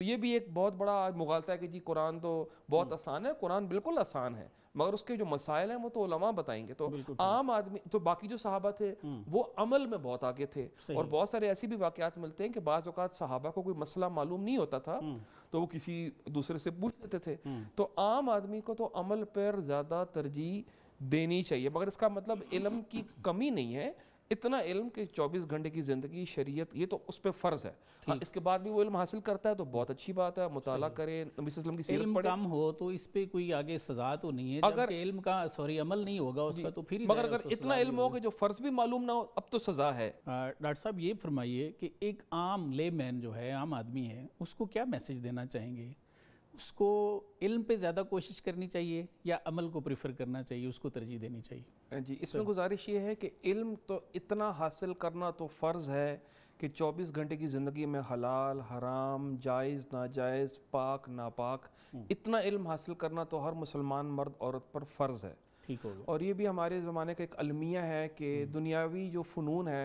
तो ये भी एक बहुत बड़ा आज मुगालता है कि जी कुरान तो बहुत हम्म। आसान है कुरान बिल्कुल आसान है मगर उसके जो मसाइल हैं वो तो उलमा बताएंगे तो आम आदमी तो बाकी जो सहाबा थे हम्म। वो अमल में बहुत आगे थे और बहुत सारे ऐसे भी वाकत मिलते हैं कि बाज़ अवत सहाबा को कोई मसला मालूम नहीं होता था हम्म। तो वो किसी दूसरे से पूछ लेते थे तो आम आदमी को तो अमल पर ज़्यादा तरजीह देनी चाहिए मगर इसका मतलब इलम की कमी नहीं है इतना इल्म कि 24 घंटे की ज़िंदगी शरीयत ये तो उस पर फ़र्ज़ है हाँ, इसके बाद भी वो इल्म हासिल करता है तो बहुत अच्छी बात है मुताला करें नबी की इल्म कम हो तो इस पर कोई आगे सज़ा तो नहीं है अगर इल्म का सॉरी अमल नहीं होगा उसका तो फिर मगर अगर इतना इल्म हो कि जो फ़र्ज़ भी मालूम ना हो अब तो सज़ा है डॉक्टर साहब ये फरमाइए कि एक आम ले जो है आम आदमी है उसको क्या मैसेज देना चाहेंगे उसको इल्म पे ज़्यादा कोशिश करनी चाहिए या अमल को प्रेफर करना चाहिए उसको तरजीह देनी चाहिए जी इसमें गुजारिश ये है कि इल्म तो इतना हासिल करना तो फ़र्ज़ है कि 24 घंटे की ज़िंदगी में हलाल हराम जायज़ नाजायज़ पाक नापाक हम्म। इतना इल्म हासिल करना तो हर मुसलमान मर्द औरत पर फ़र्ज़ है ठीक हो और ये भी हमारे ज़माने का एक अलमिया है कि हम्म। दुनियावी जो फ़नून है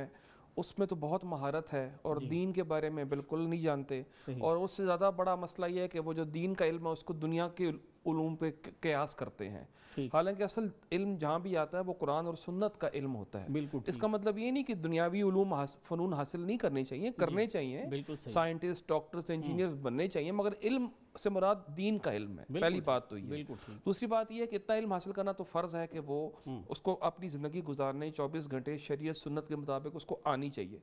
उसमें तो बहुत महारत है और दीन के बारे में बिल्कुल नहीं जानते और उससे ज़्यादा बड़ा मसला यह है कि वो जो दीन का इल्म है उसको दुनिया के उलूम पे कयास करते हैं हालांकि असल इल्म जहाँ भी आता है वो कुरान और सुन्नत का इल्म होता है बिल्कुल इसका मतलब ये नहीं कि दुनियावी उलूम हास, फ़नून हासिल नहीं करने चाहिए करने चाहिए साइंटिस्ट डॉक्टर्स इंजीनियर्स बनने चाहिए मगर इल्म से मुराद दीन का इल्म है पहली बात तो ये दूसरी बात यह है कि इतना इल्म हासिल करना तो फ़र्ज़ है कि वो हम्म। उसको अपनी ज़िंदगी गुजारने चौबीस घंटे शरीय सुन्नत के मुताबिक उसको आनी चाहिए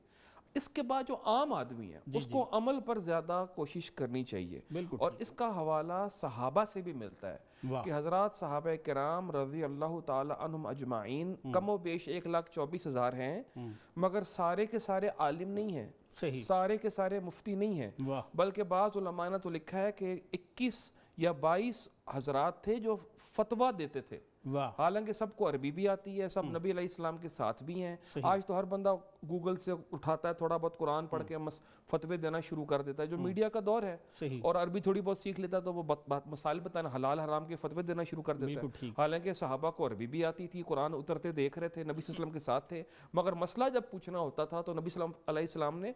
इसके बाद जो आम आदमी है उसको अमल पर ज़्यादा कोशिश करनी चाहिए और इसका हवाला सहाबा से भी मिलता है कि हजरत साहब कराम रजी अल्लाह तुम अजमाइन हम्म। कमो बेश एक लाख चौबीस हज़ार हैं हम्म। मगर सारे के सारे आलिम नहीं हैं सही सारे के सारे मुफ्ती नहीं हैं बल्कि बाज़ ने तो लिखा है कि इक्कीस या बाईस हजरात थे जो फतवा देते थे हालांकि सबको अरबी भी आती है सब हम्म। नबी अलैहिस्सलाम के साथ भी हैं आज तो हर बंदा गूगल से उठाता है थोड़ा बहुत कुरान पढ़ के हम्म। फतवे देना शुरू कर देता है जो हम्म। मीडिया का दौर है और अरबी थोड़ी बहुत सीख लेता है तो वो बात मसाइल बताना हलाल हराम के फतवे देना शुरू कर देता है हालांकि सहाबा को अरबी भी आती थी कुरान उतरते देख रहे थे नबी वसलम के साथ थे मगर मसला जब पूछना होता था तो नबी सलाम ने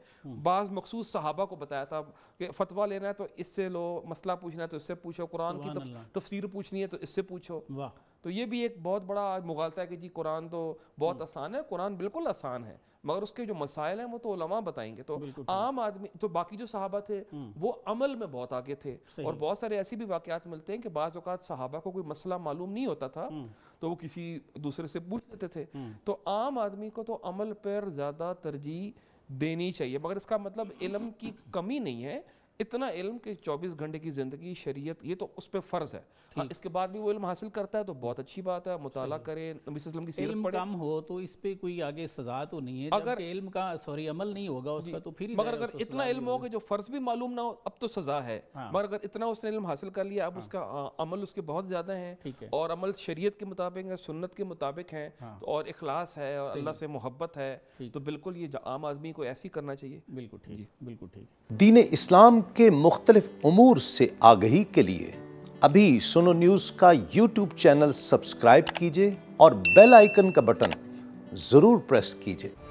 बाज़ मखसूस सहाबा को बताया था कि फतवा लेना है तो इससे लो मसला पूछना है तो इससे पूछो कुरान की तफसीर पूछनी है तो इससे पूछो वाह तो ये भी एक बहुत बड़ा आज मुगालता है कि जी कुरान तो बहुत हम्म। आसान है कुरान बिल्कुल आसान है मगर उसके जो मसाइल हैं वो तो उलमा बताएंगे तो आम आदमी तो बाकी जो सहाबा थे हम्म। वो अमल में बहुत आगे थे और बहुत सारे ऐसे भी वाक़ात मिलते हैं कि बाज़ अवत सहाबा को कोई मसला मालूम नहीं होता था हम्म। तो वो किसी दूसरे से पूछ लेते थे तो आम आदमी को तो अमल पर ज़्यादा तरजीह देनी चाहिए मगर इसका मतलब इलम की कमी नहीं है इतना इल्म कि 24 घंटे की ज़िंदगी शरीयत ये तो उस पर फ़र्ज़ है हाँ, इसके बाद भी वो इल्म हासिल करता है तो बहुत अच्छी बात है मुताला करें नबी सल्लम की सीरत पढ़े कम हो तो इस पर कोई आगे सज़ा तो नहीं है अगर इल्म का सॉरी अमल नहीं होगा उसका तो फिर मगर अगर इतना इल्म हो कि जो फ़र्ज़ भी मालूम ना हो अब तो सज़ा है हाँ। मगर अगर इतना उसने इल्म हासिल कर लिया अब हाँ। उसका अमल उसके बहुत ज़्यादा है और अमल शरीयत के मुताबिक है सुन्नत के मुताबिक है हाँ। तो और इखलास है और अल्लाह से मोहब्बत है तो बिल्कुल ये आम आदमी को ऐसी करना चाहिए बिल्कुल ठीक बिल्कुल ठीक दीन इस्लाम के मुख्तलिफ उमूर से आगही के लिए अभी सुनो न्यूज़ का यूट्यूब चैनल सब्सक्राइब कीजिए और बेल आइकन का बटन ज़रूर प्रेस कीजिए